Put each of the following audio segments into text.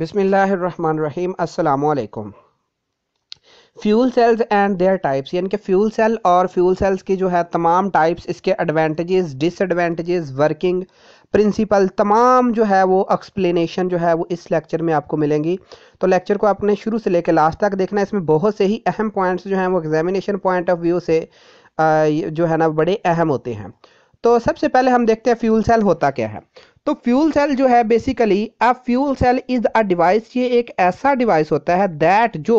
बिसमीम अल्लाम fuel cells and their types यानी कि फ्यूल सेल और फ्यूल सेल्स की जो है तमाम टाइप्स इसके एडवांटेजेस डिसएडवांटेजेस वर्किंग प्रिंसिपल तमाम जो है वो एक्सप्लेनेशन जो है वो इस लेक्चर में आपको मिलेंगी तो लेक्चर को आपने शुरू से लेकर लास्ट तक देखना इसमें बहुत से ही अहम पॉइंट्स जो हैं वो एग्जामिनेशन पॉइंट ऑफ व्यू से जो है ना बड़े अहम होते हैं तो सबसे पहले हम देखते हैं फ्यूल सेल होता क्या है तो फ्यूल सेल जो है basically a fuel cell is a device ये एक ऐसा डिवाइस होता है दैट जो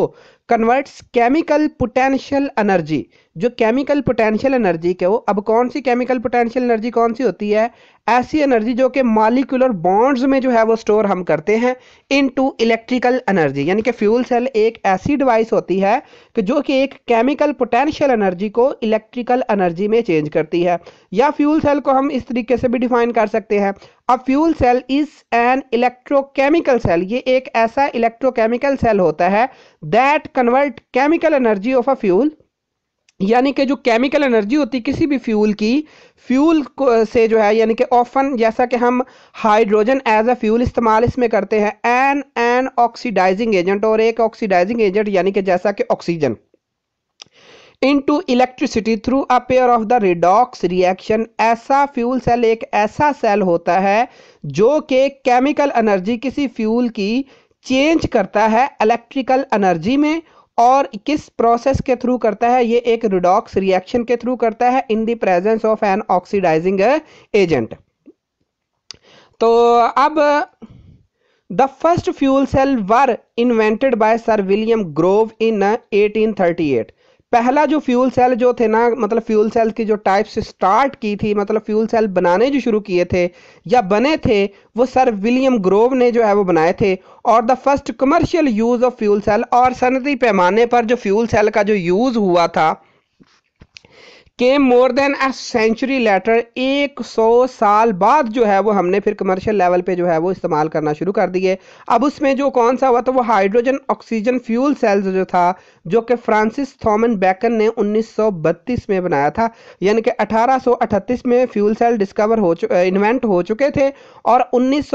कन्वर्ट्स केमिकल पोटेंशियल एनर्जी जो केमिकल पोटेंशियल एनर्जी के वो अब कौन सी केमिकल पोटेंशियल एनर्जी कौन सी होती है ऐसी एनर्जी जो कि मालिकुलर बॉन्ड्स में जो है वो स्टोर हम करते हैं इन टू इलेक्ट्रिकल एनर्जी यानी कि फ्यूल सेल एक ऐसी डिवाइस होती है कि जो कि एक केमिकल पोटेंशियल एनर्जी को इलेक्ट्रिकल एनर्जी में चेंज करती है या फ्यूल सेल को हम इस तरीके से भी डिफाइन कर सकते हैं अब fuel cell is an electrochemical cell ये एक ऐसा इलेक्ट्रोकेमिकल सेल होता है that convert chemical energy of a fuel यानी कि जो केमिकल एनर्जी होती है किसी भी फ्यूल की फ्यूल को से जो है यानी कि ऑफन जैसा कि हम हाइड्रोजन एज अ फ्यूल इस्तेमाल इसमें करते हैं एन एन ऑक्सीडाइजिंग एजेंट और एक ऑक्सीडाइजिंग एजेंट यानी कि जैसा कि oxygen into electricity through a pair of the redox reaction ऐसा फ्यूल सेल एक ऐसा सेल होता है जो कि केमिकल एनर्जी किसी फ्यूल की चेंज करता है इलेक्ट्रिकल एनर्जी में और किस प्रोसेस के थ्रू करता है ये एक रिडॉक्स रिएक्शन के थ्रू करता है in the presence of an oxidizing agent तो अब the first fuel cell were invented by sir William Grove in 1838 पहला जो फ्यूल सेल जो थे ना मतलब फ्यूल सेल की जो टाइप से स्टार्ट की थी मतलब फ्यूल सेल बनाने जो शुरू किए थे या बने थे वो सर विलियम ग्रोव ने जो है वो बनाए थे और the first commercial use of fuel cell और सनती पैमाने पर जो फ्यूल सेल का जो यूज़ हुआ था came more than a century later 100 साल बाद जो है वो हमने फिर कमर्शियल लेवल पे जो है वो इस्तेमाल करना शुरू कर दिए अब उसमें जो कौन सा हुआ था वो हाइड्रोजन ऑक्सीजन फ्यूल सेल्स जो था जो कि फ्रांसिस थॉमन बैकन ने 1932 में बनाया था यानी कि 1838 में फ्यूल सेल डिस्कवर हो इन्वेंट हो चुके थे और उन्नीस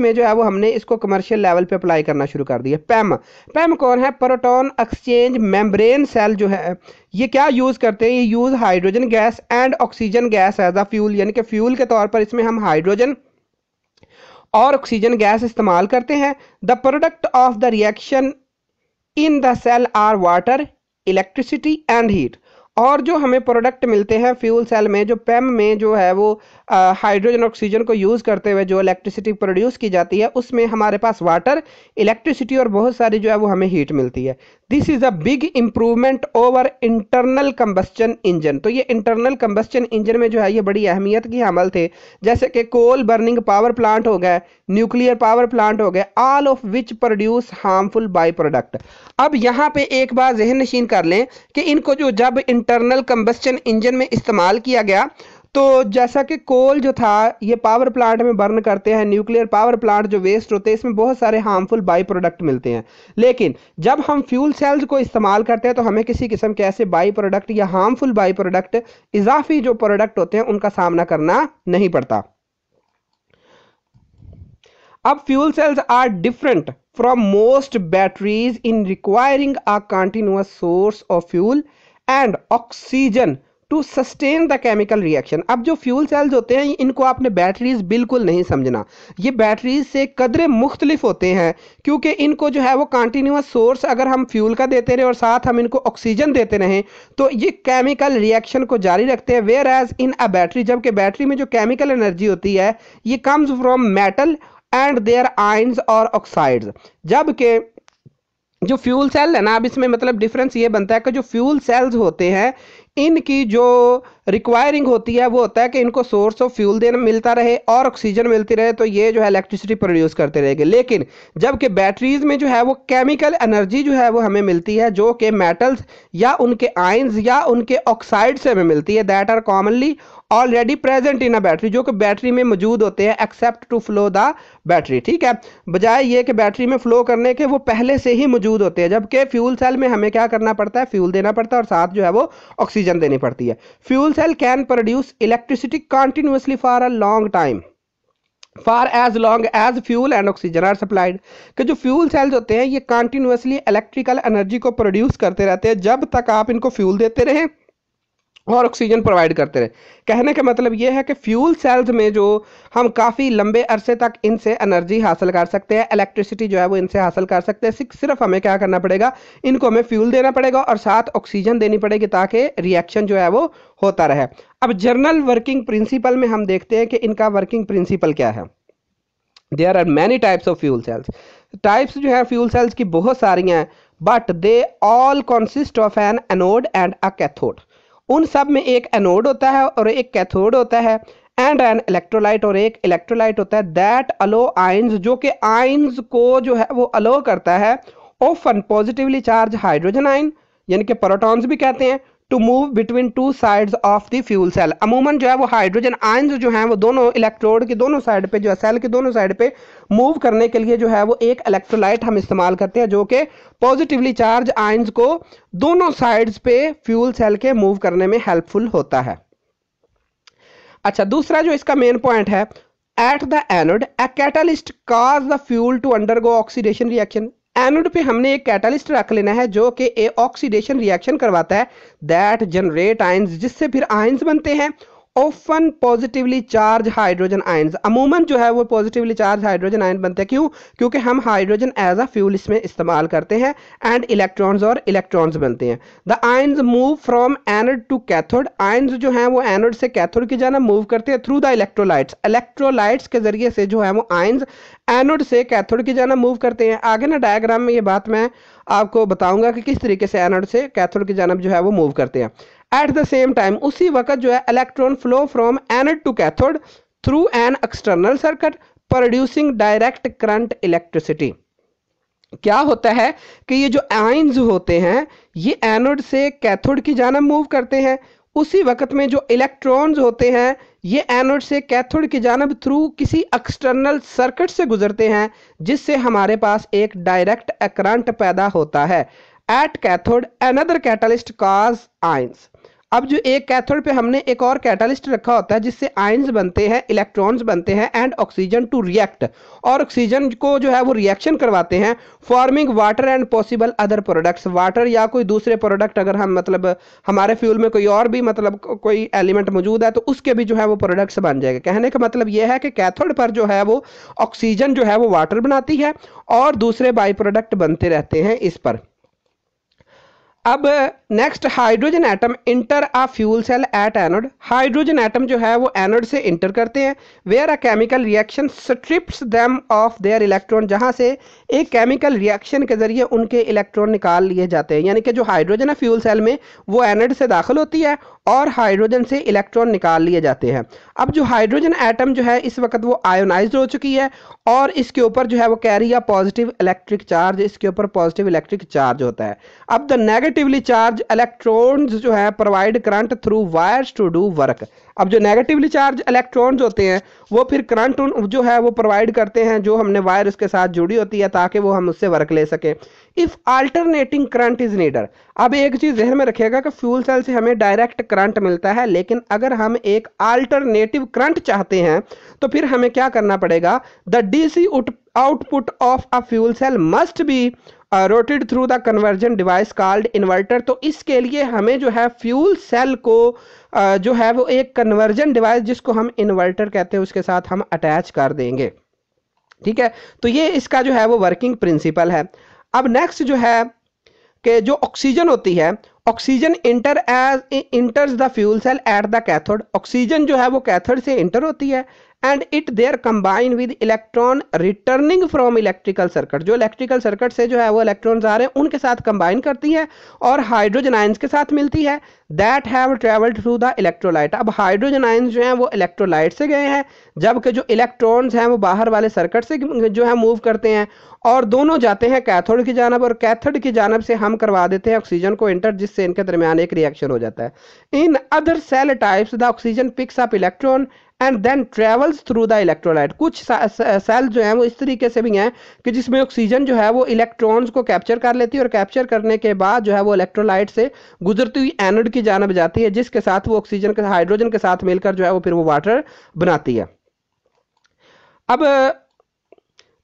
में जो है वो हमने इसको कमर्शियल लेवल पे अप्लाई करना शुरू कर दिया पैम पैम कौन है प्रोटोन एक्सचेंज मेम्ब्रेन सेल जो है ये क्या यूज़ करते हैं ये use hydrogen gas and oxygen gas as a fuel यानी कि फ्यूल के तौर पर इसमें हम हाइड्रोजन और ऑक्सीजन गैस इस्तेमाल करते हैं the product of the reaction in the cell are water electricity and heat और जो हमें प्रोडक्ट मिलते हैं फ्यूल सेल में जो पेम में जो है वो हाइड्रोजन ऑक्सीजन को यूज़ करते हुए जो इलेक्ट्रिसिटी प्रोड्यूस की जाती है उसमें हमारे पास वाटर इलेक्ट्रिसिटी और बहुत सारी जो है वो हमें हीट मिलती है this is a big improvement over internal combustion engine तो ये इंटरनल कंबस्टन इंजन में जो है ये बड़ी अहमियत के अमल थे जैसे कि कोल बर्निंग पावर प्लांट हो गए न्यूक्लियर पावर प्लांट हो गए all of which produce harmful by product अब यहाँ पे एक बार जहन नशीन कर लें कि इनको जो जब इंटरनल कंबस्टन इंजन में इस्तेमाल किया गया तो जैसा कि कोल जो था ये पावर प्लांट में बर्न करते हैं न्यूक्लियर पावर प्लांट जो वेस्ट होते हैं इसमें बहुत सारे हार्मफुल बाई प्रोडक्ट मिलते हैं लेकिन जब हम फ्यूल सेल्स को इस्तेमाल करते हैं तो हमें किसी किस्म के ऐसे बाई प्रोडक्ट या हार्मफुल बाई प्रोडक्ट इजाफी जो प्रोडक्ट होते हैं उनका सामना करना नहीं पड़ता अब fuel cells are different from most batteries in requiring a continuous source of fuel and oxygen to sustain the chemical reaction अब जो फ्यूल सेल्स होते हैं इनको आपने बैटरीज बिल्कुल नहीं समझना ये बैटरीज से कदरे मुख्तलिफ होते हैं क्योंकि इनको जो है वो कंटिन्यूस सोर्स अगर हम फ्यूल का देते रहे और साथ हम इनको ऑक्सीजन देते रहें तो ये केमिकल रिएक्शन को जारी रखते हैं whereas in a battery जबकि बैटरी में जो केमिकल एनर्जी होती है ये comes from metal and their ions or oxides जबकि जो फ्यूल सेल है ना अब इसमें मतलब डिफरेंस ये बनता है कि जो फ्यूल सेल्स होते हैं इनकी जो रिक्वायरिंग होती है वो होता है कि इनको सोर्स ऑफ फ्यूल देना मिलता रहे और ऑक्सीजन मिलती रहे तो ये जो है इलेक्ट्रिसिटी प्रोड्यूस करते रहेंगे लेकिन जबकि बैटरीज में जो है वो केमिकल एनर्जी जो है वो हमें मिलती है जो कि मेटल्स या उनके आयंस या उनके ऑक्साइड से हमें मिलती है that are commonly already present in a battery जो कि बैटरी में मौजूद होते हैं except to flow the battery ठीक है बजाय ये कि बैटरी में फ्लो करने के वो पहले से ही मौजूद होते हैं जबकि फ्यूल सेल में हमें क्या करना पड़ता है फ्यूल देना पड़ता है और साथ जो है वो ऑक्सीजन देनी पड़ती है fuel cell can produce electricity continuously for a long time far as long as fuel and oxygen are supplied कि जो फ्यूल सेल्स होते हैं ये कंटिन्यूसली इलेक्ट्रिकल एनर्जी को प्रोड्यूस करते रहते हैं जब तक आप इनको फ्यूल देते रहें और ऑक्सीजन प्रोवाइड करते रहे कहने का मतलब ये है कि फ्यूल सेल्स में जो हम काफ़ी लंबे अरसे तक इनसे एनर्जी हासिल कर सकते हैं इलेक्ट्रिसिटी जो है वो इनसे हासिल कर सकते हैं सिर्फ हमें क्या करना पड़ेगा इनको हमें फ्यूल देना पड़ेगा और साथ ऑक्सीजन देनी पड़ेगी ताकि रिएक्शन जो है वो होता रहे अब जर्नल वर्किंग प्रिंसिपल में हम देखते हैं कि इनका वर्किंग प्रिंसिपल क्या है there are many types of fuel cells types जो है फ्यूल सेल्स की बहुत सारी हैं but they all consist of an anode and a cathode उन सब में एक एनोड होता है और एक कैथोड होता है एंड एन इलेक्ट्रोलाइट और एक इलेक्ट्रोलाइट होता है दैट अलो आइंस जो कि आइंस को जो है वो अलो करता है ऑफन पॉजिटिवली चार्ज हाइड्रोजन आइन यानी कि प्रोटॉन्स भी कहते हैं to move between two sides of the fuel cell अमूमन जो है वो हाइड्रोजन आयन जो हैं वो दोनों इलेक्ट्रोड के दोनों साइड पे जो है सेल के दोनों साइड पे मूव करने के लिए जो है वो एक इलेक्ट्रोलाइट हम इस्तेमाल करते हैं जो कि पॉजिटिवली चार्ज आयन्स को दोनों साइड्स पे फ्यूल सेल के मूव करने में हेल्पफुल होता है अच्छा दूसरा जो इसका मेन पॉइंट है at the anode a catalyst cause the fuel to undergo oxidation reaction anode पे हमने एक कैटालिस्ट रख लेना है जो कि ए ऑक्सीडेशन रिएक्शन करवाता है दैट जनरेट आयंस जिससे फिर आयंस बनते हैं often positively charge hydrogen ion अमूमन जो है वो पॉजिटिवली चार्ज हाइड्रोजन आयन बनते हैं क्यों क्योंकि हम हाइड्रोजन एज अ फ्यूल इसमें इस्तेमाल करते हैं एंड इलेक्ट्रॉन्स और इलेक्ट्रॉन्स बनते हैं the ion move from anode to cathode ion जो है वो एनड से कैथोड की जाना मूव करते हैं थ्रू द इलेक्ट्रोलाइट्स इलेक्ट्रोलाइट्स के जरिए से जो है वो आयन एनोड से कैथोड की जाना मूव करते हैं आगे ना डायग्राम में ये बात मैं आपको बताऊंगा कि किस तरीके से एनोड से कैथोड की जानब जो है वो मूव करते हैं एट द सेम टाइम उसी वक्त जो है electron flow from anode to cathode through an external circuit producing direct current electricity क्या होता है कि ये जो आइंस होते हैं ये एनोड से कैथोड की जानब मूव करते हैं उसी वक्त में जो इलेक्ट्रॉन्स होते हैं ये एनोड से कैथोड की जानब थ्रू किसी एक्सटर्नल सर्किट से गुजरते हैं जिससे हमारे पास एक डायरेक्ट करंट पैदा होता है at cathode another catalyst cause ions अब जो एक कैथोड पे हमने एक और कैटालिस्ट रखा होता है जिससे आयंस बनते हैं इलेक्ट्रॉन्स बनते हैं एंड ऑक्सीजन टू रिएक्ट और ऑक्सीजन को जो है वो रिएक्शन करवाते हैं forming water and possible other products water या कोई दूसरे प्रोडक्ट अगर हम मतलब हमारे फ्यूल में कोई और भी मतलब कोई एलिमेंट मौजूद है तो उसके भी जो है वो प्रोडक्ट्स बन जाएगा कहने का मतलब यह है कि कैथोड पर जो है वो ऑक्सीजन जो है वो वाटर बनाती है और दूसरे बाई प्रोडक्ट बनते रहते हैं इस पर अब next hydrogen atom enter a fuel cell at anode hydrogen atom जो है वो एनोड से इंटर करते हैं where a chemical reaction strips them of their electron जहां से एक केमिकल रिएक्शन के जरिए उनके इलेक्ट्रॉन निकाल लिए जाते हैं यानी कि जो हाइड्रोजन है फ्यूल सेल में वो एनोड से दाखिल होती है और हाइड्रोजन से इलेक्ट्रॉन निकाल लिए जाते हैं अब जो हाइड्रोजन एटम जो है इस वक्त वो आयोनाइज हो चुकी है और इसके ऊपर जो है वो कैरी या पॉजिटिव इलेक्ट्रिक चार्ज इसके ऊपर पॉजिटिव इलेक्ट्रिक चार्ज होता है अब the negative negatively charge electrons जो है provide current through wires to do work अब जो नेगेटिवली चार्ज इलेक्ट्रॉन्स होते हैं वो फिर करंट जो है वो प्रोवाइड करते हैं जो हमने वायर उसके साथ जुड़ी होती है ताकि वो हम उससे वर्क ले सकें if alternating current is needed अब एक चीज़ जहन में रखिएगा कि फ्यूल सेल से हमें डायरेक्ट करंट मिलता है लेकिन अगर हम एक अल्टरनेटिव करंट चाहते हैं तो फिर हमें क्या करना पड़ेगा the DC output of a fuel cell must be routed through the conversion device called inverter तो इसके लिए हमें जो है फ्यूल सेल को uh, जो है वो एक कन्वर्जन डिवाइस जिसको हम इन्वर्टर कहते हैं उसके साथ हम अटैच कर देंगे ठीक है तो ये इसका जो है वो वर्किंग प्रिंसिपल है अब नेक्स्ट जो है कि जो ऑक्सीजन होती है oxygen enter as enters the fuel cell at the cathode oxygen जो है वो कैथोड से इंटर होती है and it there combine with electron returning from electrical circuit जो इलेक्ट्रिकल सर्किट से जो है वो इलेक्ट्रॉन्स आ रहे हैं उनके साथ कंबाइन करती है और हाइड्रोजन आयंस के साथ मिलती है that have travelled through the electrolyte अब हाइड्रोजन आयंस जो हैं वो इलेक्ट्रोलाइट से गए हैं जबकि जो इलेक्ट्रॉन्स हैं वो बाहर वाले सर्किट से जो है मूव करते हैं और दोनों जाते हैं कैथोड की जानब और कैथोड की जानब से हम करवा देते हैं ऑक्सीजन को इंटर जिससे इनके दरमियान एक रिएक्शन हो जाता है in other cell types the oxygen picks up electron and then travels through the electrolyte कुछ सेल जो हैं वो इस तरीके से भी हैं कि जिसमें ऑक्सीजन जो है वो इलेक्ट्रॉन्स को कैप्चर कर लेती है और कैप्चर करने के बाद जो है वो इलेक्ट्रोलाइट से गुजरती हुई एनोड की जानब जाती है जिसके साथ वो ऑक्सीजन के हाइड्रोजन के साथ मिलकर जो है वो फिर वो वाटर बनाती है अब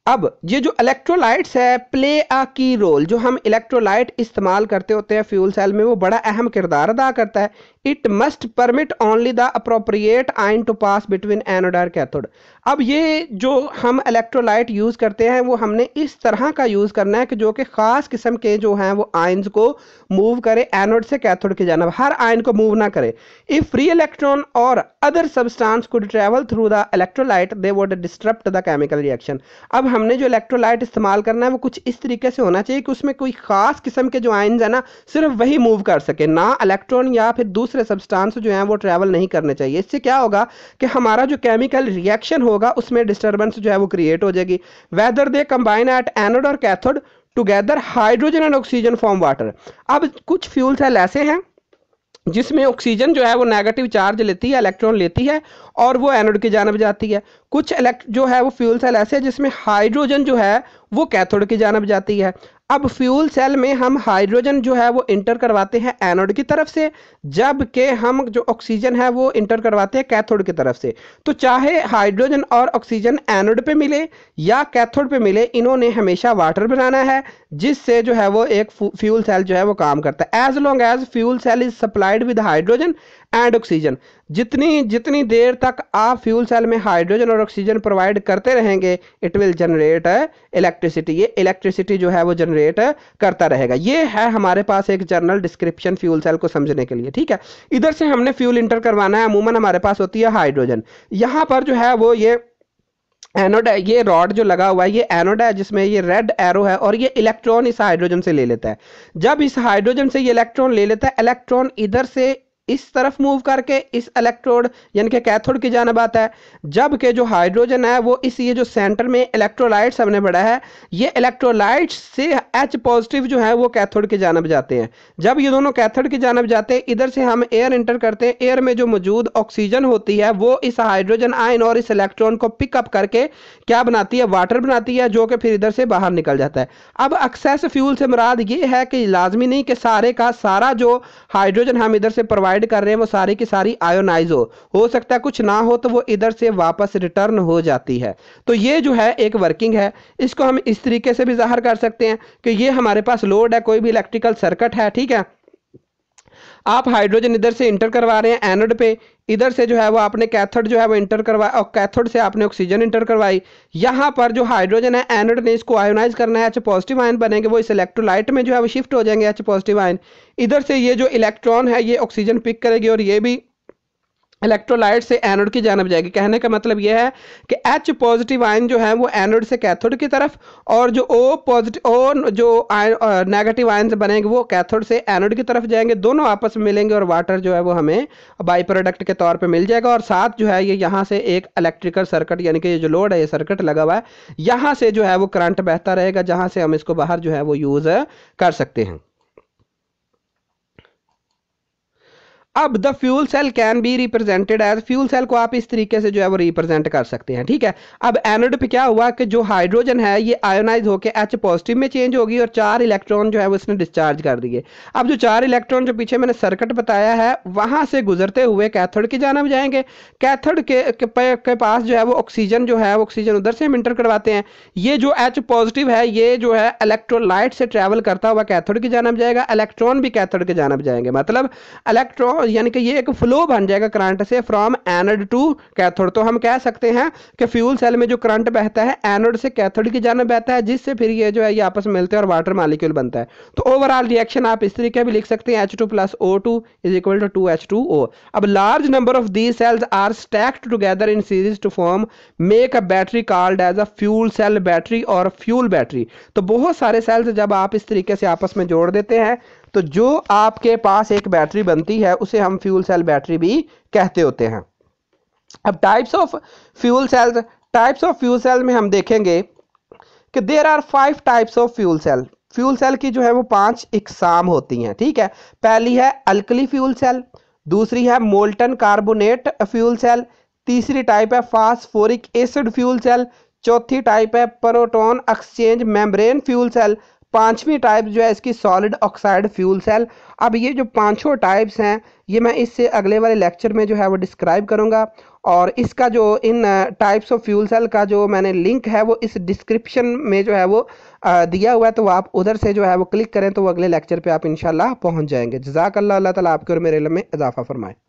अब ये जो इलेक्ट्रोलाइट्स है प्ले अ की रोल जो हम इलेक्ट्रोलाइट इस्तेमाल करते होते हैं फ्यूल सेल में वो बड़ा अहम किरदार अदा करता है it must permit only the appropriate ion to pass between anode और कैथोड अब ये जो हम इलेक्ट्रोलाइट यूज़ करते हैं वो हमने इस तरह का यूज़ करना है कि जो कि ख़ास किस्म के जो हैं वो आइन्स को मूव करे एनोड से कैथोड की जानब हर आइन को मूव ना करे इफ़ फ्री इलेक्ट्रॉन और other substance could travel through the electrolyte they would disturb the chemical reaction अब हमने जो इलेक्ट्रोलाइट इस्तेमाल करना है वो कुछ इस तरीके से होना चाहिए कि उसमें कोई ख़ास किस्म के जो आइन्स हैं ना सिर्फ वही मूव कर सके ना इलेक्ट्रॉन या फिर दूसरे दूसरे सब्सटेंस जो हैं वो ट्रैवल नहीं करने चाहिए इससे क्या होगा कि हमारा जो केमिकल रिएक्शन होगा उसमें डिस्टर्बेंस जो है वो क्रिएट हो जाएगी whether they combine at anode और cathode together hydrogen and oxygen form water अब कुछ फ्यूल सेल ऐसे हैं जिसमें ऑक्सीजन जो है वो नेगेटिव चार्ज लेती है इलेक्ट्रॉन लेती है और वो एनोड की जानब जाती है कुछ इलेक्ट जो है वो फ्यूल सेल ऐसे जिसमें हाइड्रोजन जो है वो कैथोड की जानब जाती है अब फ्यूल सेल में हम हाइड्रोजन जो है वो इंटर करवाते हैं एनोड की तरफ से जबकि हम जो ऑक्सीजन है वो इंटर करवाते हैं कैथोड की तरफ से तो चाहे हाइड्रोजन और ऑक्सीजन एनोड पे मिले या कैथोड पे मिले इन्होंने हमेशा वाटर बनाना है जिससे जो है वो एक फ्यूल सेल जो है वो काम करता है as long as fuel cell is supplied with hydrogen and oxygen जितनी जितनी देर तक आप फ्यूल सेल में हाइड्रोजन और ऑक्सीजन प्रोवाइड करते रहेंगे इट विल जनरेट इलेक्ट्रिसिटी ये इलेक्ट्रिसिटी जो है वो जनरेट करता रहेगा ये है हमारे पास एक जनरल डिस्क्रिप्शन फ्यूल सेल को समझने के लिए ठीक है इधर से हमने फ्यूल इंटर करवाना है अमूमन हमारे पास होती है हाइड्रोजन यहाँ पर जो है वो ये एनोड ये रॉड जो लगा हुआ है ये एनोड है जिसमें ये रेड एरो है और ये इलेक्ट्रॉन इस हाइड्रोजन से ले लेता है जब इस हाइड्रोजन से ये इलेक्ट्रॉन ले लेता है इलेक्ट्रॉन इधर से इस तरफ मूव करके इस इलेक्ट्रोड यानी कि कैथोड की जानब आता है जबकि जो हाइड्रोजन है वो इस ये जो सेंटर में इलेक्ट्रोलाइट्स हमने बढ़ा है ये इलेक्ट्रोलाइट्स से एच पॉजिटिव जो है वो कैथोड की जानब जाते हैं जब ये दोनों कैथोड की जानब जाते हैं इधर से हम एयर इंटर करते हैं एयर में जो मौजूद ऑक्सीजन होती है वो इस हाइड्रोजन आयन और इस इलेक्ट्रॉन को पिकअप करके क्या बनाती है वाटर बनाती है जो कि फिर इधर से बाहर निकल जाता है अब एक्सेस फ्यूल से मुराद ये है कि लाजमी नहीं कि सारे का सारा जो हाइड्रोजन हम इधर से प्रोवाइड प्रोवाइड कर रहे हैं वो सारी की सारी आयोनाइज हो हो सकता है कुछ ना हो तो वो इधर से वापस रिटर्न हो जाती है तो ये जो है एक वर्किंग है इसको हम इस तरीके से भी जाहिर कर सकते हैं कि ये हमारे पास लोड है कोई भी इलेक्ट्रिकल सर्किट है ठीक है आप हाइड्रोजन इधर से इंटर करवा रहे हैं एनोड पे इधर से जो है वो आपने कैथोड जो है वो इंटर करवाया और कैथोड से आपने ऑक्सीजन इंटर करवाई यहाँ पर जो हाइड्रोजन है एनड ने इसको आयोनाइज करना है एच पॉजिटिव आयन बनेंगे वो इस इलेक्ट्रोलाइट में जो है वो शिफ्ट हो जाएंगे एच पॉजिटिव आयन इधर से ये जो इलेक्ट्रॉन है ये ऑक्सीजन पिक करेगी और ये भी इलेक्ट्रोलाइट से एनोड की जानब जाएगी कहने का मतलब यह है कि एच पॉजिटिव आयन जो है वो एनोड से कैथोड की तरफ और जो ओ पॉजिटिव ओ जो आयन नेगेटिव आयन से बनेंगे वो कैथोड से एनोड की तरफ जाएंगे दोनों आपस में मिलेंगे और वाटर जो है वो हमें बाई प्रोडक्ट के तौर पे मिल जाएगा और साथ जो है ये यहाँ से एक इलेक्ट्रिकल सर्किट यानी कि ये जो लोड है ये सर्किट लगा हुआ है यहाँ से जो है वो करंट बहता रहेगा जहाँ से हम इसको बाहर जो है वो यूज़ कर सकते हैं अब the fuel cell can be represented as fuel cell को आप इस तरीके से जो है वो रिप्रेजेंट कर सकते हैं ठीक है अब एनोड पे क्या हुआ कि जो हाइड्रोजन है ये आयोनाइज होकर एच पॉजिटिव में चेंज होगी और चार इलेक्ट्रॉन जो है वो इसने डिस्चार्ज कर दिए अब जो चार इलेक्ट्रॉन जो पीछे मैंने सर्किट बताया है वहां से गुजरते हुए कैथोड की जानब जाएंगे कैथोड के, के, के पास जो है वो ऑक्सीजन जो है ऑक्सीजन उधर से हम इंटर करवाते हैं ये जो एच पॉजिटिव है ये जो है इलेक्ट्रोलाइट से ट्रेवल करता हुआ कैथोड की जानब जाएगा इलेक्ट्रॉन भी कैथोड के जानब जाएंगे मतलब इलेक्ट्रॉन यानी कि ये एक फ्लो बन जाएगा करंट से फ्रॉम एनड टू कैथोड तो हम कह सकते हैं कि फ्यूल सेल में जो करंट बहता है एनोड से कैथोड की जानब बहता है जिससे फिर ये जो है ये आपस में मिलते हैं और वाटर मालिक्यूल बनता है तो ओवरऑल रिएक्शन आप इस तरीके भी लिख सकते हैं H two plus O two is equal to two H two O अब large number of the cells are stacked together in series to form make a battery called as a fuel cell battery or fuel battery तो बहुत सारे sales जब आप इस तरीके से आपस में जोड़ देते हैं तो जो आपके पास एक बैटरी बनती है उसे हम फ्यूल सेल बैटरी भी कहते होते हैं अब types of fuel cell types of fuel cell में हम देखेंगे कि there are five types of fuel cell fuel cell की जो है वो पांच इकसाम होती हैं ठीक है पहली है अल्कली फ्यूल सेल दूसरी है मोल्टन कार्बोनेट फ्यूल सेल तीसरी टाइप है फास्फोरिक एसिड फ्यूल सेल चौथी टाइप है proton exchange membrane fuel cell पांचवी टाइप जो है इसकी सॉलिड ऑक्साइड फ्यूल सेल अब ये जो पांचों टाइप्स हैं ये मैं इससे अगले वाले लेक्चर में जो है वो डिस्क्राइब करूँगा और इसका जो इन टाइप्स ऑफ फ्यूल सेल का जो मैंने लिंक है वो इस डिस्क्रिप्शन में जो है वो दिया हुआ है तो आप उधर से जो है वो क्लिक करें तो वो अगले लेक्चर पर आप इंशाल्लाह पहुँच जाएंगे जजाक अल्लाह ताला आपके और मेरे में इजाफा फरमाएँ